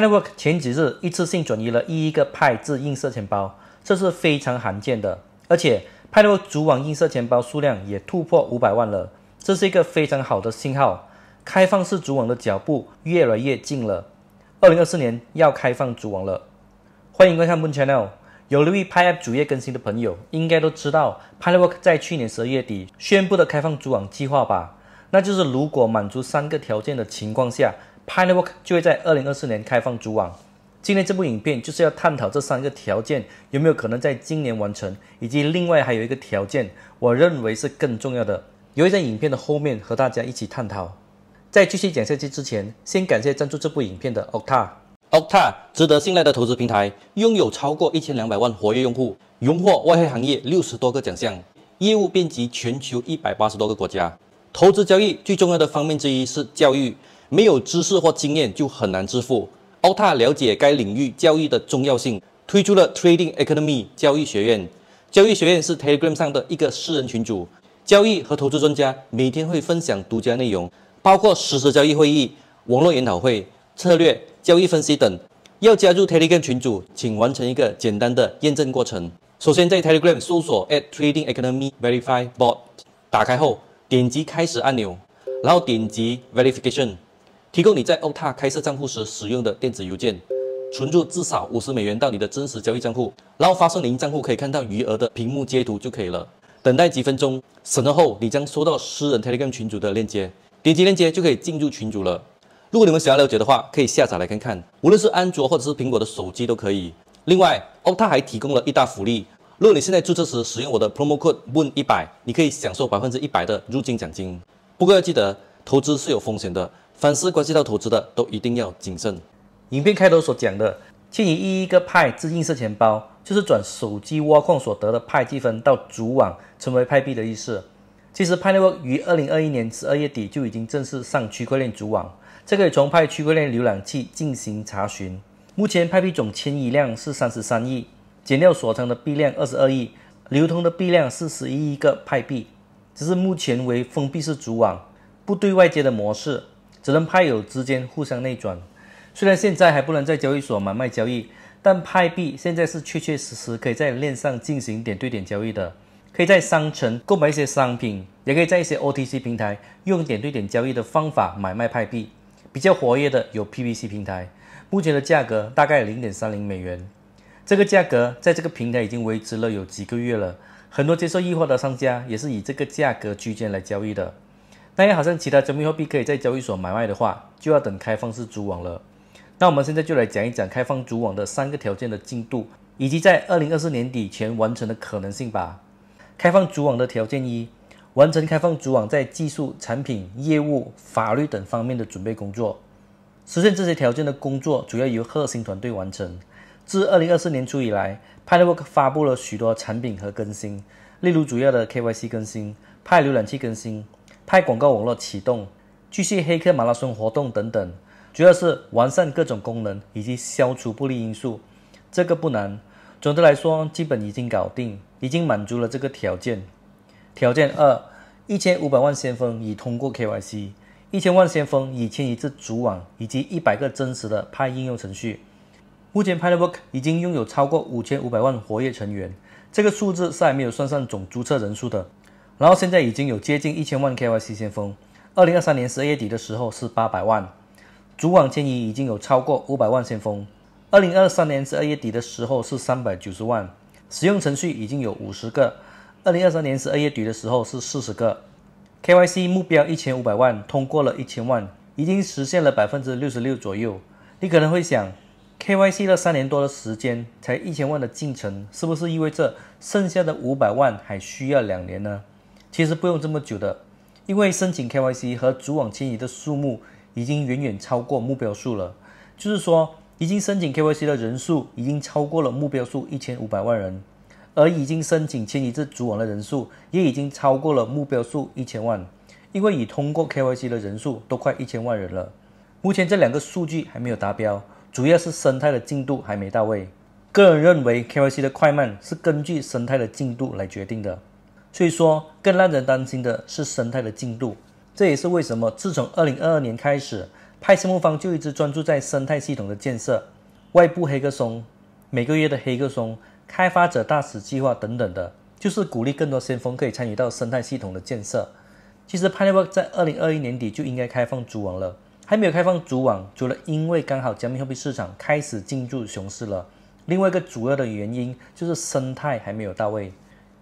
Pi Network 前几日一次性转移了一亿个派字映射钱包，这是非常罕见的，而且 Pi Network 主网映射钱包数量也突破五百万了，这是一个非常好的信号，开放式主网的脚步越来越近了。二零二四年要开放主网了，欢迎观看 Moon Channel。有留意 Pi App 主页更新的朋友，应该都知道 Pi Network 在去年十二月底宣布的开放主网计划吧？那就是如果满足三个条件的情况下。p i n e w a l k 就会在二零二四年开放主网。今天这部影片就是要探讨这三个条件有没有可能在今年完成，以及另外还有一个条件，我认为是更重要的，也会在影片的后面和大家一起探讨。在继续讲下去之前，先感谢赞助这部影片的 Octa。Octa 值得信赖的投资平台，拥有超过一千两百万活跃用户，荣获外汇行业六十多个奖项，业务遍及全球一百八十多个国家。投资交易最重要的方面之一是教育。没有知识或经验就很难致富。o l t a 了解该领域教育的重要性，推出了 Trading e c o n o m y 交易学院。交易学院是 Telegram 上的一个私人群组，交易和投资专家每天会分享独家内容，包括实时交易会议、网络研讨会、策略、交易分析等。要加入 Telegram 群组，请完成一个简单的验证过程。首先在 Telegram 搜索 at Trading e c o n o m y Verify Bot，打开后点击开始按钮，然后点击 Verification。提供你在 Ota 开设账户时使用的电子邮件，存入至少五十美元到你的真实交易账户，然后发送您账户可以看到余额的屏幕截图就可以了。等待几分钟审核后，你将收到私人 Telegram 群组的链接，点击链接就可以进入群组了。如果你们想要了解的话，可以下载来看看，无论是安卓或者是苹果的手机都可以。另外，Ota 还提供了一大福利，如果你现在注册时使用我的 promo code win 一百，你可以享受百分之一百的入金奖金。不过要记得，投资是有风险的。凡是关系到投资的，都一定要谨慎。影片开头所讲的，迁移一亿个派自映式钱包，就是转手机挖矿所得的派积分到主网成为派币的意思。其实派 Network 于二零二一年十二月底就已经正式上区块链主网，这个从派区块链浏览器进行查询。目前，派币总迁移量是三十三亿，减掉所仓的币量二十二亿，流通的币量是十一亿个派币。只是目前为封闭式主网，不对外接的模式。只能派友之间互相内转，虽然现在还不能在交易所买卖交易，但派币现在是确确实实可以在链上进行点对点交易的，可以在商城购买一些商品，也可以在一些 OTC 平台用点对点交易的方法买卖派币。比较活跃的有 PPC 平台，目前的价格大概零点三零美元，这个价格在这个平台已经维持了有几个月了，很多接受易货的商家也是以这个价格区间来交易的。那也好像其他加密货币可以在交易所买卖的话，就要等开放式主网了。那我们现在就来讲一讲开放主网的三个条件的进度，以及在二零二四年底前完成的可能性吧。开放主网的条件一，完成开放主网在技术、产品、业务、法律等方面的准备工作。实现这些条件的工作主要由核心团队完成。自二零二四年初以来 p a y t w o r k 发布了许多产品和更新，例如主要的 KYC 更新、p a 浏览器更新。派广告网络启动、继续黑客马拉松活动等等，主要是完善各种功能以及消除不利因素。这个不难，总的来说基本已经搞定，已经满足了这个条件。条件二：一千五百万先锋已通过 KYC，一千万先锋已迁移至主网，以及一百个真实的派应用程序。目前，i l o t w o r k 已经拥有超过五千五百万活跃成员，这个数字是还没有算上总注册人数的。然后现在已经有接近一千万 KYC 先锋，二零二三年十二月底的时候是八百万，主网迁移已经有超过五百万先锋，二零二三年十二月底的时候是三百九十万，使用程序已经有五十个，二零二三年十二月底的时候是四十个，KYC 目标一千五百万，通过了一千万，已经实现了百分之六十六左右。你可能会想，KYC 了三年多的时间，才一千万的进程，是不是意味着剩下的五百万还需要两年呢？其实不用这么久的，因为申请 KYC 和主网迁移的数目已经远远超过目标数了。就是说，已经申请 KYC 的人数已经超过了目标数一千五百万人，而已经申请迁移至主网的人数也已经超过了目标数一千万。因为已通过 KYC 的人数都快一千万人了。目前这两个数据还没有达标，主要是生态的进度还没到位。个人认为，KYC 的快慢是根据生态的进度来决定的。所以说，更让人担心的是生态的进度。这也是为什么，自从2022年开始，派生木方就一直专注在生态系统的建设，外部黑客松、每个月的黑客松、开发者大使计划等等的，就是鼓励更多先锋可以参与到生态系统的建设。其实 p a n e w o r k 在2021年底就应该开放主网了，还没有开放主网，除了因为刚好加密货币市场开始进入熊市了，另外一个主要的原因就是生态还没有到位。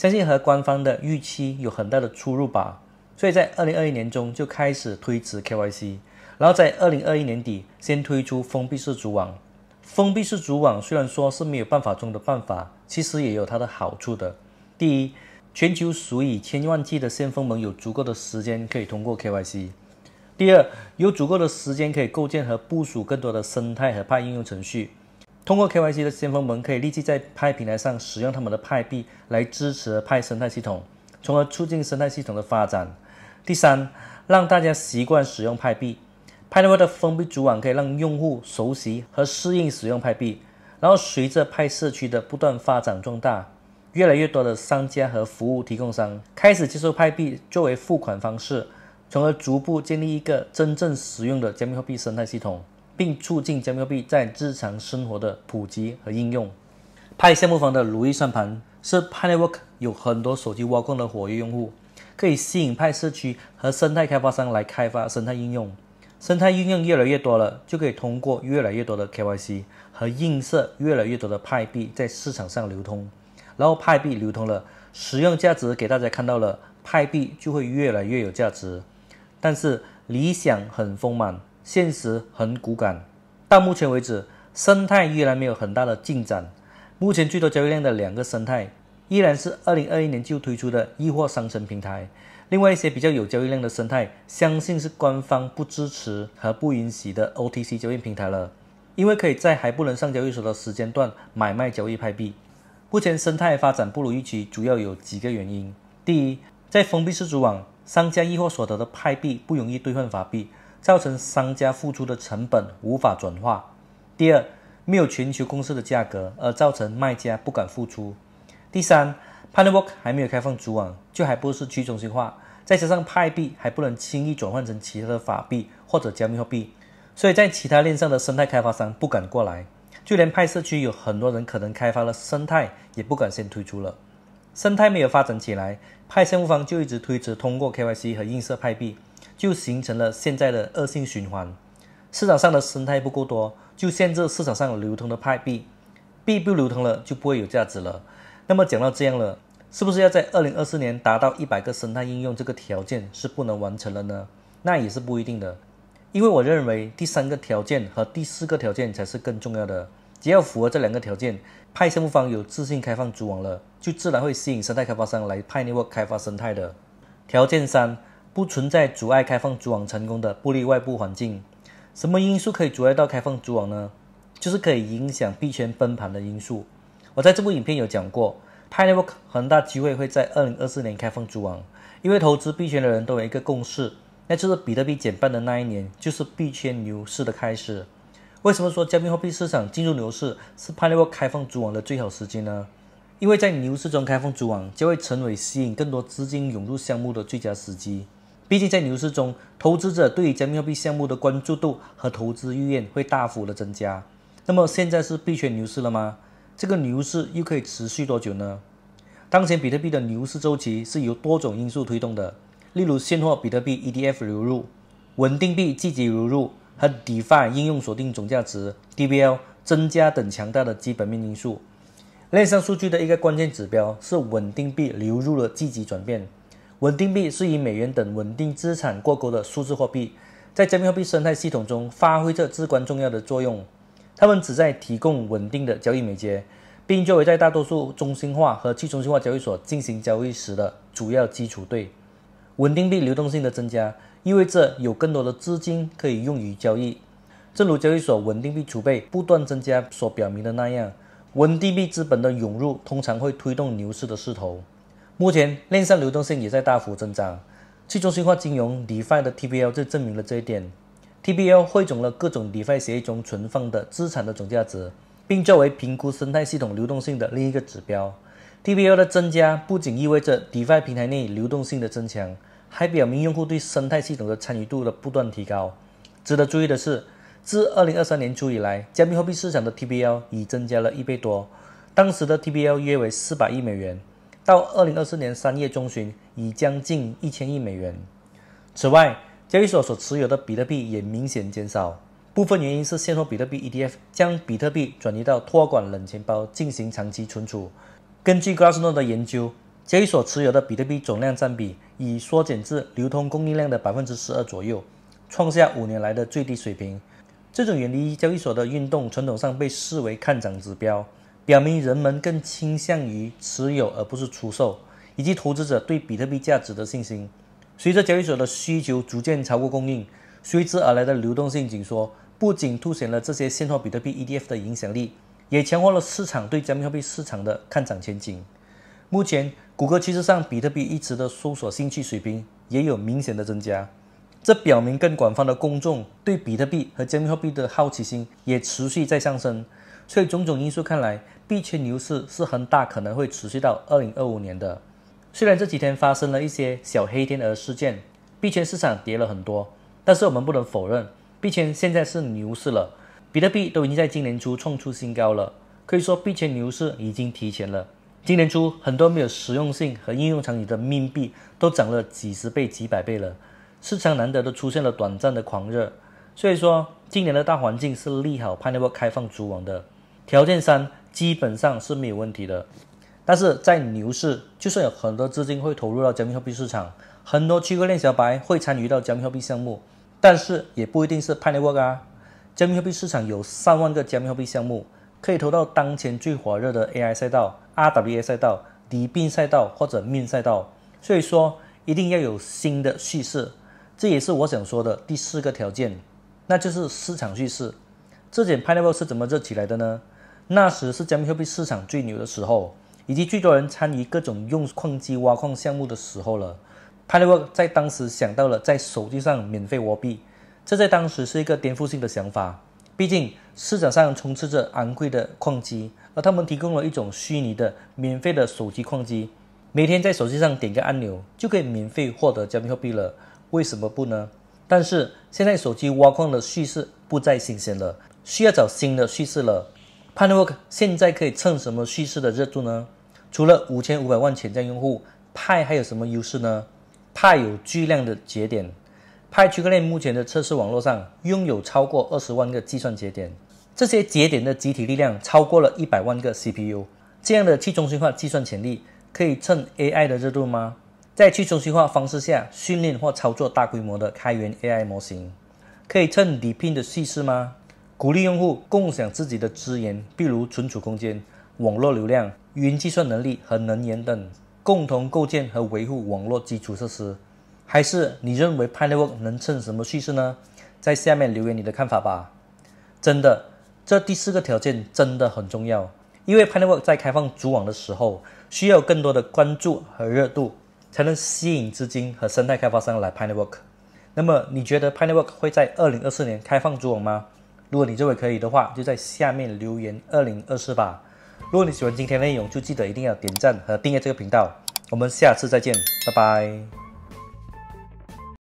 相信和官方的预期有很大的出入吧，所以在二零二一年中就开始推迟 KYC，然后在二零二一年底先推出封闭式主网。封闭式主网虽然说是没有办法中的办法，其实也有它的好处的。第一，全球数以千万计的先锋们有足够的时间可以通过 KYC；第二，有足够的时间可以构建和部署更多的生态和派应用程序。通过 KYC 的先锋们可以立即在派平台上使用他们的派币来支持派生态系统，从而促进生态系统的发展。第三，让大家习惯使用派币。派 r 络的封闭主网可以让用户熟悉和适应使用派币，然后随着派社区的不断发展壮大，越来越多的商家和服务提供商开始接受派币作为付款方式，从而逐步建立一个真正使用的加密货币生态系统。并促进加密币在日常生活的普及和应用。派项目方的如意算盘是，Pinework 有很多手机挖矿的活跃用户，可以吸引派社区和生态开发商来开发生态应用。生态应用越来越多了，就可以通过越来越多的 KYC 和映射越来越多的派币在市场上流通。然后派币流通了，使用价值给大家看到了，派币就会越来越有价值。但是理想很丰满。现实很骨感，到目前为止，生态依然没有很大的进展。目前最多交易量的两个生态，依然是2021年就推出的易货商城平台。另外一些比较有交易量的生态，相信是官方不支持和不允许的 OTC 交易平台了，因为可以在还不能上交易所的时间段买卖交易派币。目前生态发展不如预期，主要有几个原因：第一，在封闭式主网商家易货所得的派币不容易兑换法币。造成商家付出的成本无法转化。第二，没有全球公司的价格，而造成卖家不敢付出。第三 p i n e w o k 还没有开放主网，就还不是去中心化，再加上派币还不能轻易转换成其他的法币或者加密货币，所以在其他链上的生态开发商不敢过来，就连派社区有很多人可能开发了生态也不敢先推出了。生态没有发展起来，派项目方就一直推迟通过 KYC 和映射派币。就形成了现在的恶性循环，市场上的生态不够多，就限制市场上流通的派币，币不流通了就不会有价值了。那么讲到这样了，是不是要在二零二四年达到一百个生态应用这个条件是不能完成了呢？那也是不一定的，因为我认为第三个条件和第四个条件才是更重要的。只要符合这两个条件，派生目方有自信开放主网了，就自然会吸引生态开发商来派 network 开发生态的条件三。不存在阻碍开放主网成功的不利外部环境。什么因素可以阻碍到开放主网呢？就是可以影响币圈崩盘的因素。我在这部影片有讲过 p i n e a l k 很大机会会在二零二四年开放主网，因为投资币圈的人都有一个共识，那就是比特币减半的那一年就是币圈牛市的开始。为什么说加密货币市场进入牛市是 p i n e a l k 开放主网的最好时机呢？因为在牛市中开放主网就会成为吸引更多资金涌入项目的最佳时机。毕竟在牛市中，投资者对于加密货币项目的关注度和投资意愿会大幅的增加。那么现在是币圈牛市了吗？这个牛市又可以持续多久呢？当前比特币的牛市周期是由多种因素推动的，例如现货比特币 ETF 流入、稳定币积极流入和 DeFi 应用锁定总价值 （DVL） 增加等强大的基本面因素。链上数据的一个关键指标是稳定币流入的积极转变。稳定币是以美元等稳定资产挂钩的数字货币，在加密货币生态系统中发挥着至关重要的作用。它们旨在提供稳定的交易媒介，并作为在大多数中心化和去中心化交易所进行交易时的主要基础对。稳定币流动性的增加意味着有更多的资金可以用于交易。正如交易所稳定币储备不断增加所表明的那样，稳定币资本的涌入通常会推动牛市的势头。目前，链上流动性也在大幅增长，去中心化金融 （DeFi） 的 TBL 就证明了这一点。TBL 汇总了各种 DeFi 协议中存放的资产的总价值，并作为评估生态系统流动性的另一个指标。TBL 的增加不仅意味着 DeFi 平台内流动性的增强，还表明用户对生态系统的参与度的不断提高。值得注意的是，自2023年初以来，加密货币市场的 TBL 已增加了一倍多，当时的 TBL 约为400亿美元。到二零二四年三月中旬，已将近一千亿美元。此外，交易所所持有的比特币也明显减少，部分原因是现货比特币 ETF 将比特币转移到托管冷钱包进行长期存储。根据 Glassnode 的研究，交易所持有的比特币总量占比已缩减至流通供应量的百分之十二左右，创下五年来的最低水平。这种远离交易所的运动传统上被视为看涨指标。表明人们更倾向于持有而不是出售，以及投资者对比特币价值的信心。随着交易所的需求逐渐超过供应，随之而来的流动性紧缩不仅凸显了这些现货比特币 ETF 的影响力，也强化了市场对加密货币市场的看涨前景。目前，谷歌趋势上比特币一词的搜索兴趣水平也有明显的增加，这表明更广泛的公众对比特币和加密货币的好奇心也持续在上升。所以，种种因素看来。币圈牛市是很大，可能会持续到二零二五年的。虽然这几天发生了一些小黑天鹅事件，币圈市场跌了很多，但是我们不能否认，币圈现在是牛市了。比特币都已经在今年初创出新高了，可以说币圈牛市已经提前了。今年初，很多没有实用性和应用场景的命币都涨了几十倍、几百倍了，市场难得都出现了短暂的狂热。所以说，今年的大环境是利好 Panabit 开放主网的条件三。基本上是没有问题的，但是在牛市，就算有很多资金会投入到加密货币市场，很多区块链小白会参与到加密货币项目，但是也不一定是 p i n e b o c k 啊。加密货币市场有三万个加密货币项目，可以投到当前最火热的 AI 赛道、RWA 赛道、底并赛道或者 m 赛道。所以说，一定要有新的叙事，这也是我想说的第四个条件，那就是市场叙事。这点 p i n e b o c k 是怎么热起来的呢？那时是加密货币市场最牛的时候，以及最多人参与各种用矿机挖矿项目的时候了。p a n w o r k 在当时想到了在手机上免费挖币，这在当时是一个颠覆性的想法。毕竟市场上充斥着昂贵的矿机，而他们提供了一种虚拟的、免费的手机矿机，每天在手机上点个按钮就可以免费获得加密货币了。为什么不呢？但是现在手机挖矿的叙事不再新鲜了，需要找新的叙事了。Panework 现在可以蹭什么叙事的热度呢？除了五千五百万潜在用户，派还有什么优势呢？派有巨量的节点，派区块链目前的测试网络上拥有超过二十万个计算节点，这些节点的集体力量超过了一百万个 CPU，这样的去中心化计算潜力可以蹭 AI 的热度吗？在去中心化方式下训练或操作大规模的开源 AI 模型，可以蹭底片的叙事吗？鼓励用户共享自己的资源，比如存储空间、网络流量、云计算能力和能源等，共同构建和维护网络基础设施。还是你认为 PineWork 能趁什么趋势呢？在下面留言你的看法吧。真的，这第四个条件真的很重要，因为 PineWork 在开放主网的时候，需要更多的关注和热度，才能吸引资金和生态开发商来 PineWork。那么你觉得 PineWork 会在二零二四年开放主网吗？如果你认为可以的话，就在下面留言二零二四吧。如果你喜欢今天内容，就记得一定要点赞和订阅这个频道。我们下次再见，拜拜。